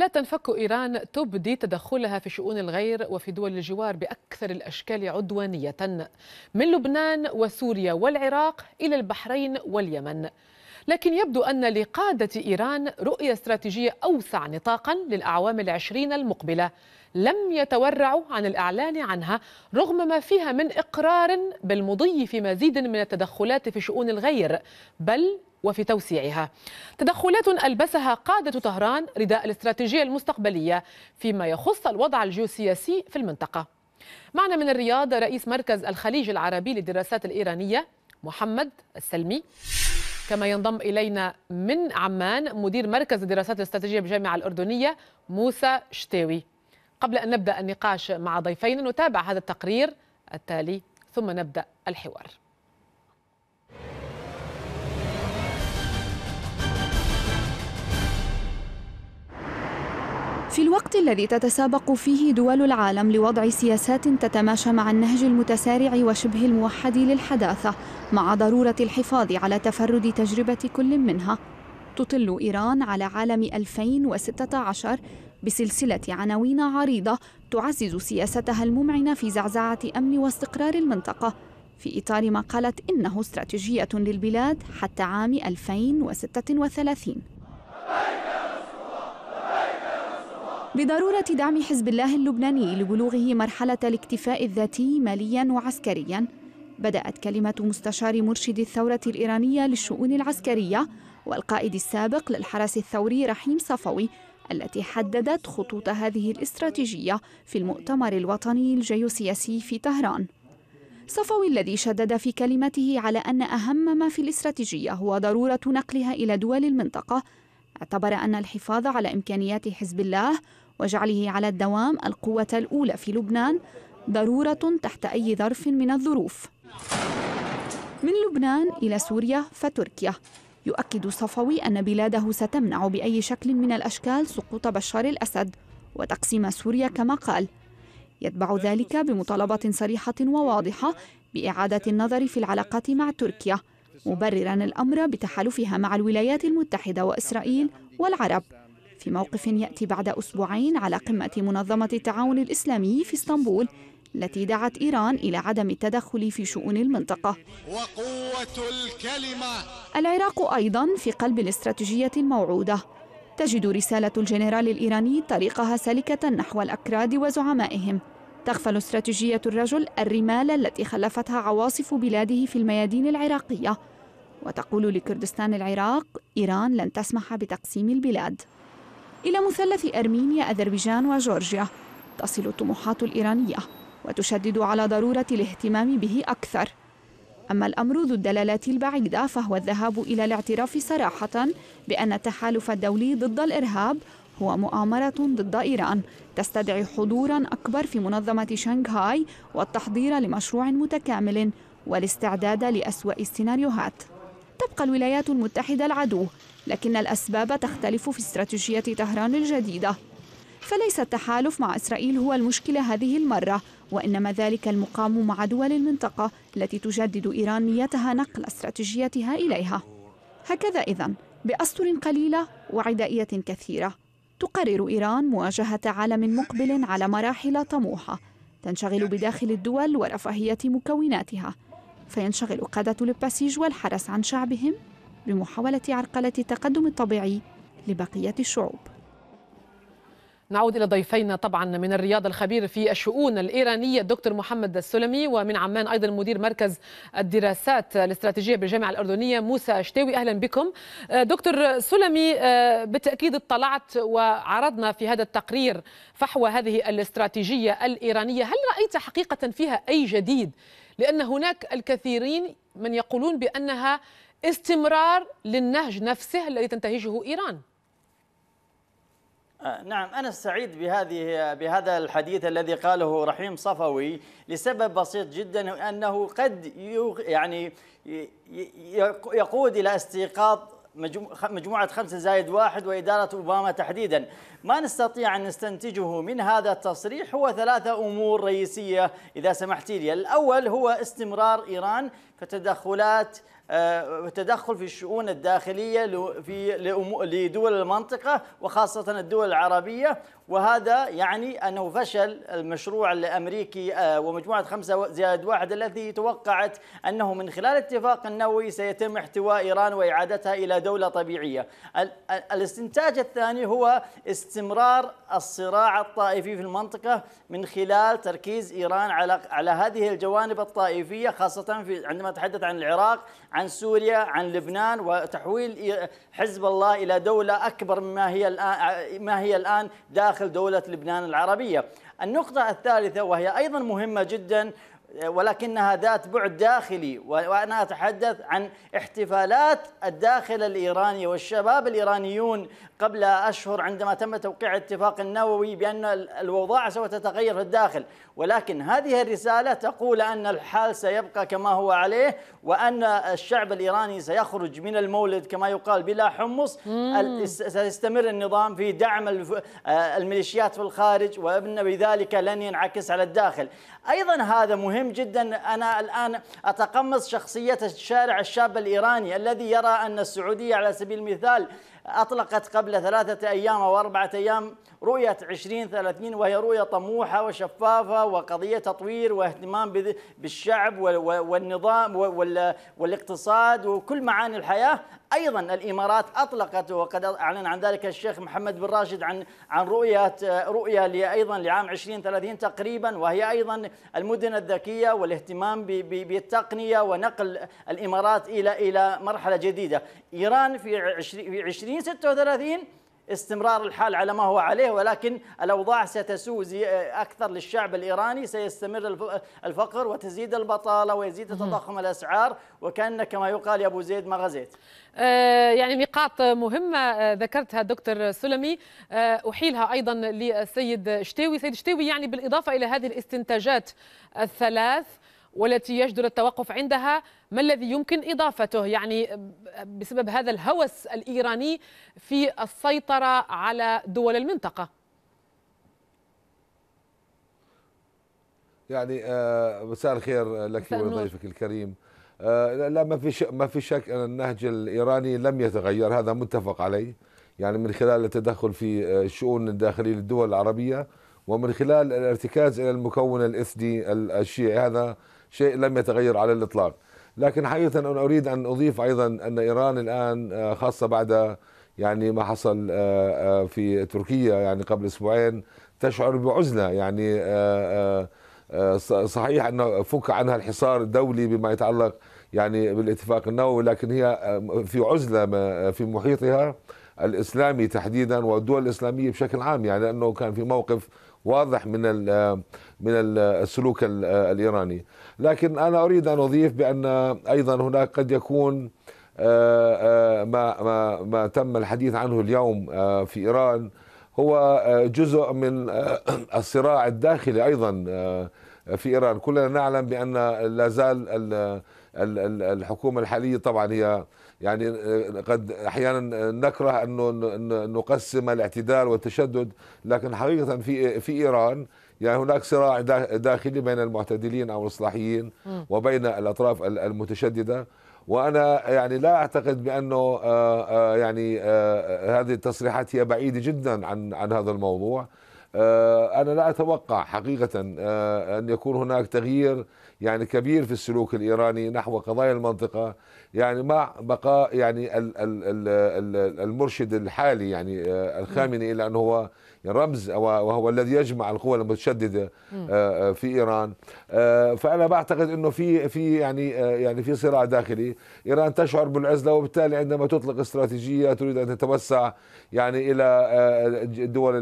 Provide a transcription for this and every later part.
لا تنفك إيران تبدي تدخلها في شؤون الغير وفي دول الجوار بأكثر الأشكال عدوانية من لبنان وسوريا والعراق إلى البحرين واليمن لكن يبدو أن لقادة إيران رؤية استراتيجية أوسع نطاقا للأعوام العشرين المقبلة لم يتورعوا عن الإعلان عنها رغم ما فيها من إقرار بالمضي في مزيد من التدخلات في شؤون الغير بل وفي توسيعها تدخلات ألبسها قادة طهران رداء الاستراتيجية المستقبلية فيما يخص الوضع الجيوسياسي في المنطقة معنا من الرياض رئيس مركز الخليج العربي للدراسات الإيرانية محمد السلمي كما ينضم إلينا من عمان مدير مركز الدراسات الاستراتيجية بالجامعة الأردنية موسى شتاوي قبل أن نبدأ النقاش مع ضيفينا نتابع هذا التقرير التالي ثم نبدأ الحوار في الوقت الذي تتسابق فيه دول العالم لوضع سياسات تتماشى مع النهج المتسارع وشبه الموحد للحداثة مع ضرورة الحفاظ على تفرد تجربة كل منها تطل إيران على عالم 2016 بسلسلة عناوين عريضة تعزز سياستها الممعنة في زعزعة أمن واستقرار المنطقة في إطار ما قالت إنه استراتيجية للبلاد حتى عام 2036 بضرورة دعم حزب الله اللبناني لبلوغه مرحلة الاكتفاء الذاتي ماليا وعسكريا بدأت كلمة مستشار مرشد الثورة الإيرانية للشؤون العسكرية والقائد السابق للحرس الثوري رحيم صفوي التي حددت خطوط هذه الاستراتيجية في المؤتمر الوطني الجيوسياسي في طهران صفوي الذي شدد في كلمته على أن أهم ما في الاستراتيجية هو ضرورة نقلها إلى دول المنطقة اعتبر أن الحفاظ على إمكانيات حزب الله وجعله على الدوام القوة الأولى في لبنان ضرورة تحت أي ظرف من الظروف من لبنان إلى سوريا فتركيا يؤكد صفوي أن بلاده ستمنع بأي شكل من الأشكال سقوط بشار الأسد وتقسيم سوريا كما قال يتبع ذلك بمطالبة صريحة وواضحة بإعادة النظر في العلاقات مع تركيا مبررا الأمر بتحالفها مع الولايات المتحدة وإسرائيل والعرب في موقف يأتي بعد أسبوعين على قمة منظمة التعاون الإسلامي في اسطنبول التي دعت إيران إلى عدم التدخل في شؤون المنطقة وقوة الكلمة العراق أيضا في قلب الاستراتيجية الموعودة تجد رسالة الجنرال الإيراني طريقها سالكة نحو الأكراد وزعمائهم تغفل استراتيجية الرجل الرمال التي خلفتها عواصف بلاده في الميادين العراقية وتقول لكردستان العراق إيران لن تسمح بتقسيم البلاد إلى مثلث أرمينيا أذربيجان وجورجيا تصل الطموحات الإيرانية وتشدد على ضرورة الاهتمام به أكثر أما الأمر ذو الدلالات البعيدة فهو الذهاب إلى الاعتراف صراحة بأن التحالف الدولي ضد الإرهاب هو مؤامرة ضد إيران تستدعي حضورا أكبر في منظمة شنغهاي والتحضير لمشروع متكامل والاستعداد لأسوأ السيناريوهات تبقى الولايات المتحدة العدو لكن الأسباب تختلف في استراتيجية طهران الجديدة فليس التحالف مع إسرائيل هو المشكلة هذه المرة وإنما ذلك المقام مع دول المنطقة التي تجدد إيران نيتها نقل استراتيجيتها إليها هكذا إذن بأسطر قليلة وعدائية كثيرة تقرر إيران مواجهة عالم مقبل على مراحل طموحة تنشغل بداخل الدول ورفاهية مكوناتها فينشغل قادة الباسيج والحرس عن شعبهم بمحاولة عرقلة التقدم الطبيعي لبقية الشعوب نعود إلى ضيفينا طبعا من الرياض الخبير في الشؤون الإيرانية الدكتور محمد السلمي ومن عمان أيضا مدير مركز الدراسات الاستراتيجية بالجامعة الأردنية موسى شتاوي أهلا بكم آه، دكتور سلمي آه، بالتأكيد اطلعت وعرضنا في هذا التقرير فحوى هذه الاستراتيجية الإيرانية هل رأيت حقيقة فيها أي جديد لأن هناك الكثيرين من يقولون بأنها استمرار للنهج نفسه الذي تنتهجه إيران آه، نعم أنا سعيد بهذه بهذا الحديث الذي قاله رحيم صفوي لسبب بسيط جدا أنه قد يعني يقود إلى استيقاظ مجموعة خمسة زائد واحد وإدارة أوباما تحديدا ما نستطيع أن نستنتجه من هذا التصريح هو ثلاثة أمور رئيسية إذا سمحت لي الأول هو استمرار إيران في تدخلات آه، تدخل في الشؤون الداخلية في لدول المنطقة وخاصة الدول العربية وهذا يعني أنه فشل المشروع الأمريكي آه، ومجموعة خمسة زائد واحد التي توقعت أنه من خلال اتفاق النووي سيتم احتواء إيران وإعادتها إلى دولة طبيعية الاستنتاج الثاني هو استمرار الصراع الطائفي في المنطقة من خلال تركيز إيران على على هذه الجوانب الطائفية خاصة عندما تحدث عن العراق عن سوريا عن لبنان وتحويل حزب الله إلى دولة أكبر مما هي الآن ما هي الآن داخل دولة لبنان العربية النقطة الثالثة وهي أيضا مهمة جدا ولكنها ذات بعد داخلي وأنا أتحدث عن احتفالات الداخل الإيراني والشباب الإيرانيون قبل أشهر عندما تم توقيع اتفاق النووي بأن الأوضاع سوف تتغير في الداخل ولكن هذه الرسالة تقول أن الحال سيبقى كما هو عليه وأن الشعب الإيراني سيخرج من المولد كما يقال بلا حمص سيستمر النظام في دعم آه، الميليشيات في الخارج وأن بذلك لن ينعكس على الداخل أيضا هذا مهم جدا أنا الآن أتقمص شخصية الشارع الشاب الإيراني الذي يرى أن السعودية على سبيل المثال أطلقت قبل ثلاثة أيام أو أربعة أيام رؤية 2030 وهي رؤية طموحة وشفافة وقضية تطوير واهتمام بالشعب والنظام والاقتصاد وكل معاني الحياة أيضا الإمارات أطلقت وقد أعلن عن ذلك الشيخ محمد بن راشد عن عن رؤية رؤية أيضا لعام 2030 تقريبا وهي أيضا المدن الذكية والاهتمام بالتقنية ونقل الإمارات إلى إلى مرحلة جديدة إيران في 2036 استمرار الحال على ما هو عليه ولكن الأوضاع ستسوء أكثر للشعب الإيراني سيستمر الفقر وتزيد البطالة ويزيد تضخم الأسعار وكأن كما يقال يا أبو زيد ما غزيت آه، يعني نقاط مهمة آه، ذكرتها دكتور سلمي آه، أحيلها أيضا للسيد شتاوي سيد شتاوي يعني بالإضافة إلى هذه الاستنتاجات الثلاث والتي يجدر التوقف عندها ما الذي يمكن إضافته يعني بسبب هذا الهوس الإيراني في السيطرة على دول المنطقة يعني آه، مساء الخير لك ولضيفك الكريم آه، لا ما في ما في شك ان النهج الايراني لم يتغير هذا متفق عليه يعني من خلال التدخل في آه، الشؤون الداخليه للدول العربيه ومن خلال الارتكاز الى المكون الاثني الشيعي هذا شيء لم يتغير على الاطلاق لكن حقيقه انا اريد ان اضيف ايضا ان ايران الان آه، خاصه بعد يعني ما حصل آه، آه، في تركيا يعني قبل اسبوعين تشعر بعزله يعني صحيح انه فك عنها الحصار الدولي بما يتعلق يعني بالاتفاق النووي لكن هي في عزله في محيطها الاسلامي تحديدا والدول الاسلاميه بشكل عام يعني لانه كان في موقف واضح من من السلوك الايراني لكن أنا أريد أن أضيف بأن أيضا هناك قد يكون آه، آه، ما, ما, ما تم الحديث عنه اليوم آه، في إيران هو جزء من الصراع الداخلي أيضا في إيران كلنا نعلم بأن لا زال الحكومة الحالية طبعا هي يعني قد احيانا نكره انه نقسم الاعتدال والتشدد لكن حقيقه في في ايران يعني هناك صراع داخلي بين المعتدلين او الاصلاحيين وبين الاطراف المتشدده وانا يعني لا اعتقد بانه آه، آه، يعني آه، هذه التصريحات هي بعيده جدا عن عن هذا الموضوع انا لا اتوقع حقيقه ان يكون هناك تغيير يعني كبير في السلوك الايراني نحو قضايا المنطقه يعني مع بقاء يعني المرشد الحالي يعني الخامنئي لانه هو يعني رمز وهو الذي يجمع القوى المتشدده آه، آه، في ايران آه، فانا بعتقد انه في في يعني يعني في صراع داخلي ايران تشعر بالعزله وبالتالي عندما تطلق استراتيجيه تريد ان تتوسع يعني الى الدول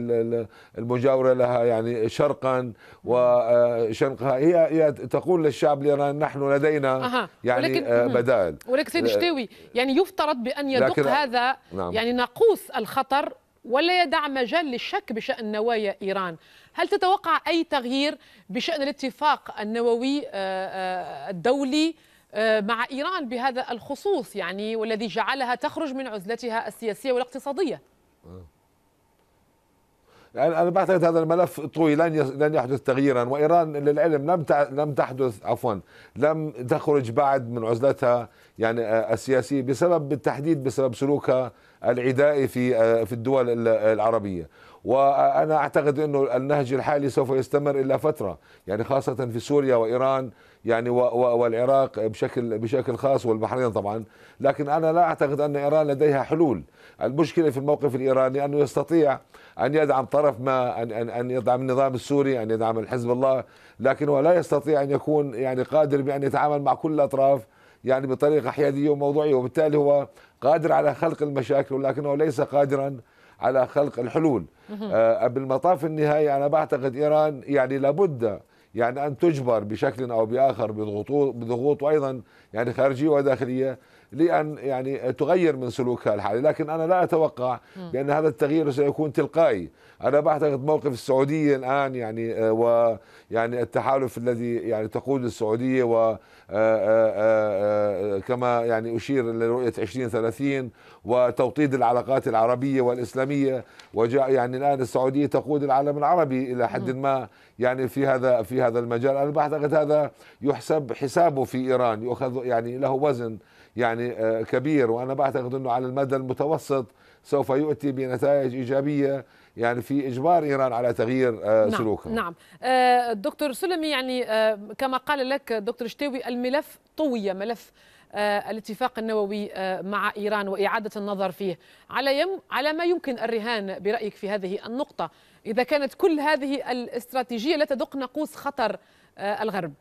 المجاوره لها يعني شرقا وشنقها هي هي تقول للشعب الايراني نحن لدينا يعني بدائل ولكن سيد شتاوي يعني يفترض بان يدق هذا نعم. يعني ناقوس الخطر ولا يدع مجال للشك بشأن نوايا إيران هل تتوقع أي تغيير بشأن الاتفاق النووي آه، آه، الدولي آه، مع إيران بهذا الخصوص يعني والذي جعلها تخرج من عزلتها السياسية والاقتصادية يعني انا بعتقد هذا الملف طويل لن لن يحدث تغييرا وايران للعلم لم لم تحدث عفوا لم تخرج بعد من عزلتها يعني السياسيه بسبب بالتحديد بسبب سلوكها العدائي في آه، في الدول العربيه وانا اعتقد انه النهج الحالي سوف يستمر الى فتره يعني خاصه في سوريا وايران يعني والعراق بشكل بشكل خاص والبحرين طبعا لكن انا لا اعتقد ان ايران لديها حلول المشكله في الموقف الايراني انه يستطيع ان يدعم طرف ما ان ان, أن يدعم النظام السوري ان يدعم حزب الله لكن هو لا يستطيع ان يكون يعني قادر بان يتعامل مع كل الاطراف يعني بطريقه حياديه وموضوعيه وبالتالي هو قادر على خلق المشاكل ولكنه ليس قادرا على خلق الحلول آه، بالمطاف النهائي أنا بعتقد إيران يعني لابد يعني أن تجبر بشكل أو بآخر بضغوط وأيضا يعني خارجية وداخلية لأن يعني تغير من سلوكها الحالي لكن أنا لا أتوقع بأن هذا التغيير سيكون تلقائي أنا بعتقد موقف السعودية الآن يعني آه، ويعني التحالف الذي يعني تقود السعودية و آه، آه، كما يعني أشير لرؤية 2030 وتوطيد العلاقات العربية والإسلامية وجاء يعني الآن السعودية تقود العالم العربي إلى حد ما يعني في هذا في هذا المجال أنا بعتقد هذا يحسب حسابه في إيران يؤخذ يعني له وزن يعني آه، كبير وانا بعتقد انه على المدى المتوسط سوف يؤتي بنتائج ايجابيه يعني في اجبار ايران على تغيير آه، نعم سلوكها نعم آه، دكتور سلمي يعني كما قال لك دكتور شتوي الملف طوي ملف الاتفاق النووي مع ايران واعاده النظر فيه على يم على ما يمكن الرهان برايك في هذه النقطه اذا كانت كل هذه الاستراتيجيه لا تدق ناقوس خطر الغرب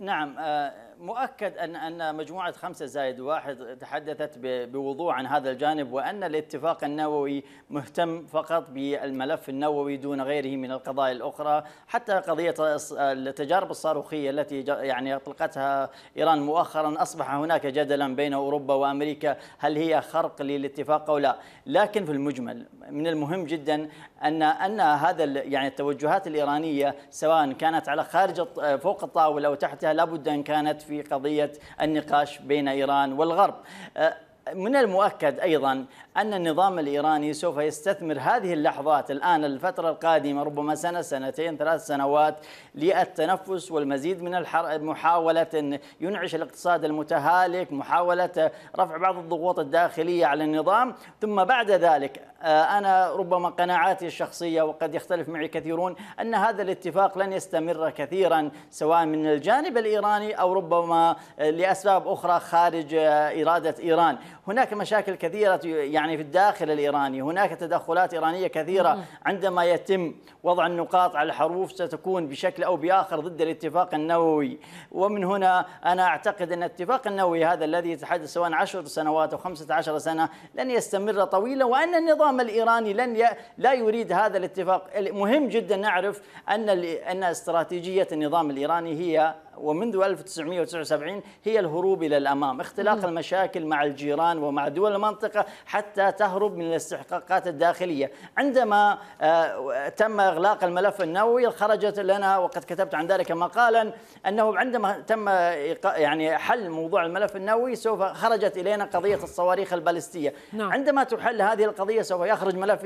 نعم آه، مؤكد أن أن مجموعة خمسة زائد واحد تحدثت بوضوح عن هذا الجانب وأن الاتفاق النووي مهتم فقط بالملف النووي دون غيره من القضايا الأخرى حتى قضية التجارب الصاروخية التي يعني أطلقتها إيران مؤخرا أصبح هناك جدلا بين أوروبا وأمريكا هل هي خرق للاتفاق أو لا لكن في المجمل من المهم جدا أن أن هذا يعني التوجهات الإيرانية سواء كانت على خارج فوق الطاولة وتحتها لابد أن كانت في قضية النقاش بين إيران والغرب أه، من المؤكد ايضا ان النظام الايراني سوف يستثمر هذه اللحظات الان الفتره القادمه ربما سنه سنتين ثلاث سنوات للتنفس والمزيد من محاوله ان ينعش الاقتصاد المتهالك، محاوله رفع بعض الضغوط الداخليه على النظام، ثم بعد ذلك آه، أنا ربما قناعاتي الشخصية وقد يختلف معي كثيرون أن هذا الاتفاق لن يستمر كثيرا سواء من الجانب الإيراني أو ربما آه، لأسباب أخرى خارج آه، إرادة إيران هناك مشاكل كثيرة يعني في الداخل الإيراني هناك تدخلات إيرانية كثيرة عندما يتم وضع النقاط على الحروف ستكون بشكل أو بآخر ضد الاتفاق النووي ومن هنا أنا أعتقد أن الاتفاق النووي هذا الذي يتحدث سواء عشر سنوات أو خمسة عشر سنة لن يستمر طويلا وأن النظام النظام الإيراني لن ي... لا يريد هذا الاتفاق مهم جدا نعرف أن ال... أن استراتيجية النظام الإيراني هي ومنذ 1979 هي الهروب إلى الأمام اختلاق المشاكل مع الجيران ومع دول المنطقة حتى تهرب من الاستحقاقات الداخلية عندما آه، تم إغلاق الملف النووي خرجت لنا وقد كتبت عن ذلك مقالا أنه عندما تم يعني حل موضوع الملف النووي سوف خرجت إلينا قضية الصواريخ البالستية نعم. عندما تحل هذه القضية سوف يخرج ملف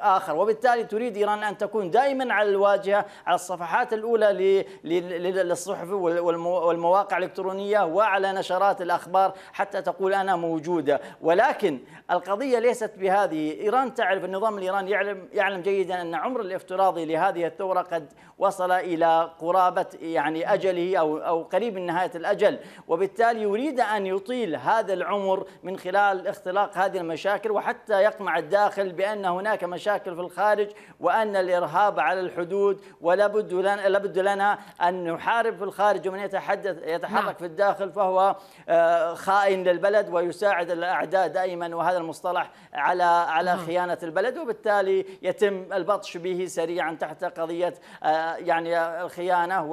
آخر وبالتالي تريد إيران أن تكون دائما على الواجهة على الصفحات الأولى للصحف والمواقع الإلكترونية وعلى نشرات الأخبار حتى تقول أنا موجودة ولكن القضية ليست بهذه إيران تعرف النظام الإيراني يعلم, يعلم جيدا أن عمر الافتراضي لهذه الثورة قد وصل إلى قرابة يعني أجله أو, أو قريب من نهاية الأجل وبالتالي يريد أن يطيل هذا العمر من خلال اختلاق هذه المشاكل وحتى يقمع الداخل بأن هناك مشاكل في الخارج وأن الإرهاب على الحدود ولابد لنا, لابد لنا أن نحارب في الخارج يخرج من يتحدث يتحرك نعم. في الداخل فهو آه، خائن للبلد ويساعد الاعداء دائما وهذا المصطلح على على نعم. خيانه البلد وبالتالي يتم البطش به سريعا تحت قضيه آه، يعني آه، الخيانه نعم.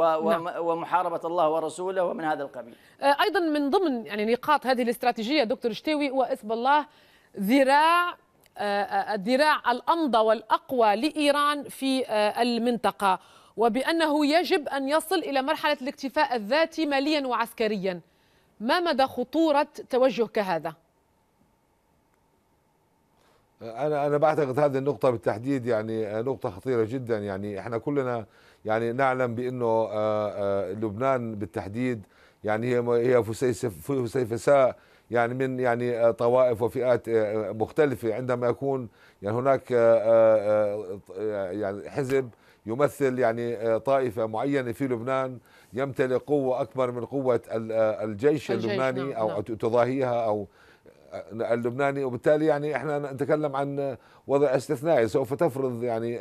ومحاربه الله ورسوله ومن هذا القبيل. ايضا من ضمن يعني نقاط هذه الاستراتيجيه دكتور شتوي واسب الله ذراع الذراع الامضى والاقوى لايران في المنطقه وبأنه يجب أن يصل إلى مرحلة الاكتفاء الذاتي ماليا وعسكريا ما مدى خطورة توجه كهذا؟ انا انا بعتقد هذه النقطه بالتحديد يعني آه، نقطه خطيره جدا يعني احنا كلنا يعني نعلم بانه آه، آه، لبنان بالتحديد يعني هي هي فسيفساء يعني من يعني طوائف وفئات مختلفه عندما يكون يعني هناك يعني حزب يمثل يعني آه، طائفة معينة في لبنان يمتلك قوة أكبر من قوة آه، الجيش, الجيش اللبناني نعم. أو نعم. تضاهيها أو آه، اللبناني وبالتالي يعني احنا نتكلم عن وضع استثنائي سوف تفرض يعني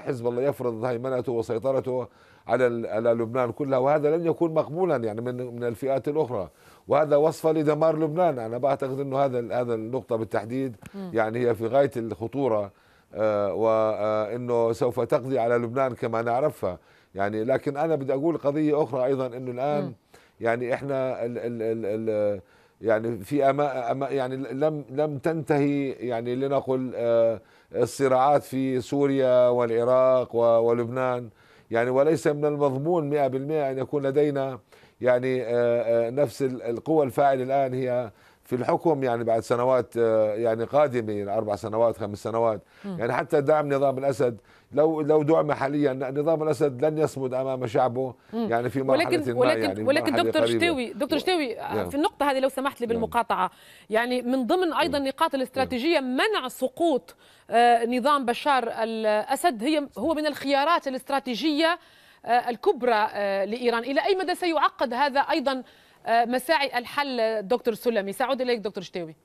حزب الله يفرض هيمنته وسيطرته على على لبنان كلها وهذا لن يكون مقبولا يعني من من الفئات الاخرى وهذا وصفة لدمار لبنان انا بعتقد انه هذا هذا النقطه بالتحديد يعني هي في غايه الخطوره آه، وانه سوف تقضي على لبنان كما نعرفها يعني لكن انا بدي اقول قضيه اخرى ايضا انه الان يعني احنا الـ الـ الـ الـ يعني في أما أما يعني لم لم تنتهي يعني لنقل آه، الصراعات في سوريا والعراق ولبنان يعني وليس من المضمون 100% ان يكون لدينا يعني آه، نفس القوى الفاعله الان هي في الحكم يعني بعد سنوات آه، يعني قادمه يعني اربع سنوات خمس سنوات م. يعني حتى دعم نظام الاسد لو لو دعم حاليا نظام الاسد لن يصمد امام شعبه م. يعني في مرحله ولكن ما ولكن يعني ولكن دكتور شتوي دكتور شتوي نعم. في النقطه هذه لو سمحت لي نعم. بالمقاطعه يعني من ضمن نعم. ايضا النقاط الاستراتيجيه منع سقوط آه، نظام بشار الاسد هي هو من الخيارات الاستراتيجيه آه، الكبرى لايران الى اي مدى سيعقد هذا ايضا آه، مساعي الحل دكتور سلمي سأعود إليك دكتور شتاوي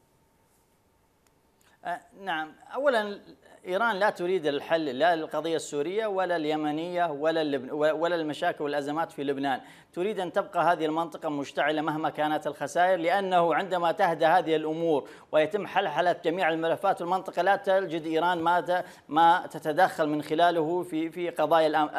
آه، نعم اولا ايران لا تريد الحل لا للقضيه السوريه ولا اليمنيه ولا ولا المشاكل والازمات في لبنان تريد أن تبقى هذه المنطقة مشتعلة مهما كانت الخسائر لأنه عندما تهدى هذه الأمور ويتم حلحلة جميع الملفات المنطقة لا تجد إيران ما ما تتدخل من خلاله في في قضايا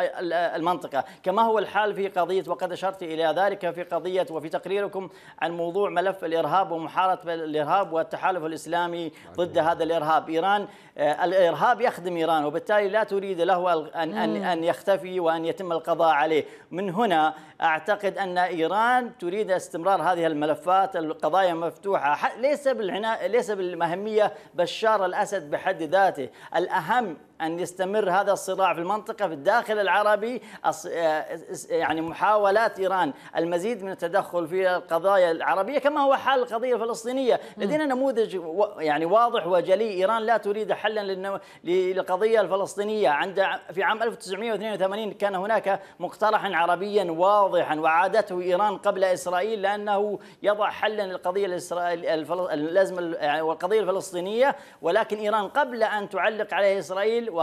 المنطقة كما هو الحال في قضية وقد أشرت إلى ذلك في قضية وفي تقريركم عن موضوع ملف الإرهاب ومحاربة الإرهاب والتحالف الإسلامي ضد نعم. هذا الإرهاب إيران آه، الإرهاب يخدم إيران وبالتالي لا تريد له أن أن يختفي وأن يتم القضاء عليه من هنا أعتقد أعتقد أن إيران تريد استمرار هذه الملفات القضايا مفتوحة ليس بالعناء ليس بالمهمية بشار الأسد بحد ذاته الأهم أن يستمر هذا الصراع في المنطقة في الداخل العربي آه، يعني محاولات إيران المزيد من التدخل في القضايا العربية كما هو حال القضية الفلسطينية لدينا نموذج يعني واضح وجلي إيران لا تريد حلا للقضية الفلسطينية عند في عام 1982 كان هناك مقترحا عربيا واضحا وعادته إيران قبل إسرائيل لأنه يضع حلا للقضية الإسرائيلية يعني والقضية الفلسطينية ولكن إيران قبل أن تعلق عليه إسرائيل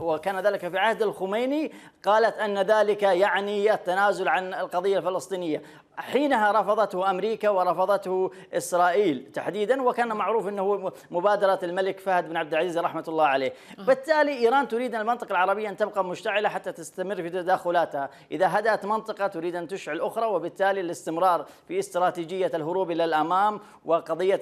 وكان ذلك في عهد الخميني قالت أن ذلك يعني التنازل عن القضية الفلسطينية حينها رفضته أمريكا ورفضته إسرائيل تحديدا وكان معروف أنه مبادرة الملك فهد بن عبد العزيز رحمة الله عليه آه. بالتالي إيران تريد أن المنطقة العربية أن تبقى مشتعلة حتى تستمر في تداخلاتها إذا هدأت منطقة تريد أن تشعل أخرى وبالتالي الاستمرار في استراتيجية الهروب إلى الأمام وقضية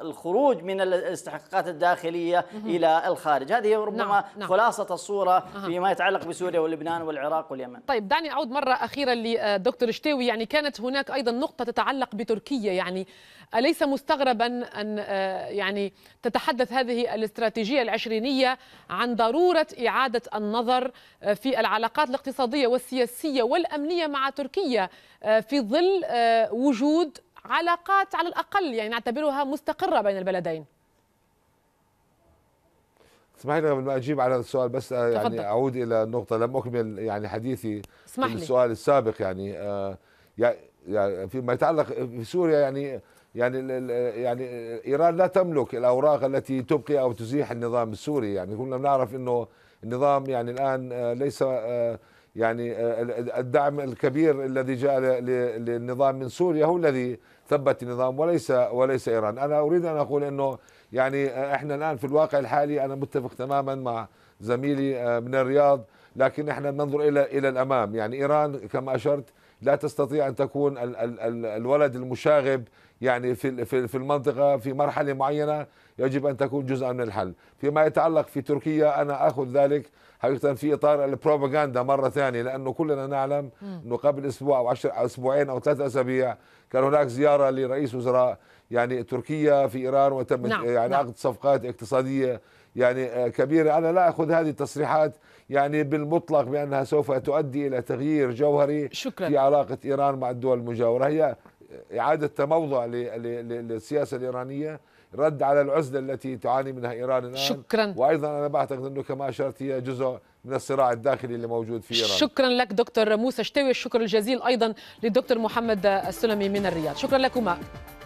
الخروج من الاستحقاقات الداخلية إلى الخارج هذه ربما نعم. نعم. خلاصة الصورة فيما يتعلق بسوريا ولبنان والعراق واليمن طيب دعني أعود مرة أخيرا لدكتور شتاوي يعني كانت هناك ايضا نقطه تتعلق بتركيا يعني اليس مستغربا ان آه، يعني تتحدث هذه الاستراتيجيه العشرينيه عن ضروره اعاده النظر آه، في العلاقات الاقتصاديه والسياسيه والامنيه مع تركيا آه، في ظل وجود علاقات على الاقل يعني نعتبرها مستقره بين البلدين اسمح لي قبل ما اجيب على السؤال بس يعني تفضل. اعود الى النقطه لم اكمل يعني حديثي في السؤال السابق يعني آه يعني فيما يتعلق في سوريا يعني يعني يعني ايران لا تملك الاوراق التي تبقي او تزيح النظام السوري يعني كلنا بنعرف انه النظام يعني الان آه، ليس آه، يعني آه، الدعم الكبير الذي جاء للنظام من سوريا هو الذي ثبت النظام وليس وليس ايران انا اريد ان اقول انه يعني احنا الان في الواقع الحالي انا متفق تماما مع زميلي من الرياض لكن احنا ننظر الى الى الامام يعني ايران كما اشرت لا تستطيع ان تكون ال ال ال الولد المشاغب يعني في في المنطقه في مرحله معينه يجب ان تكون جزءا من الحل فيما يتعلق في تركيا انا اخذ ذلك حقيقه في اطار البروباغندا مره ثانيه لانه كلنا نعلم انه قبل اسبوع او عشر اسبوعين او ثلاث اسابيع كان هناك زياره لرئيس وزراء يعني تركيا في ايران وتم نعم. يعني نعم. عقد صفقات اقتصاديه يعني آه، كبيرة أنا لا أخذ هذه التصريحات يعني بالمطلق بأنها سوف تؤدي إلى تغيير جوهري شكرا. في علاقة إيران مع الدول المجاورة هي إعادة تموضع للسياسة الإيرانية رد على العزلة التي تعاني منها إيران الآن شكرا وأيضا أنا بعتقد أنه كما أشرت هي جزء من الصراع الداخلي اللي موجود في إيران شكرا لك دكتور موسى شتوي الشكر الجزيل أيضا للدكتور محمد السلمي من الرياض شكرا لكما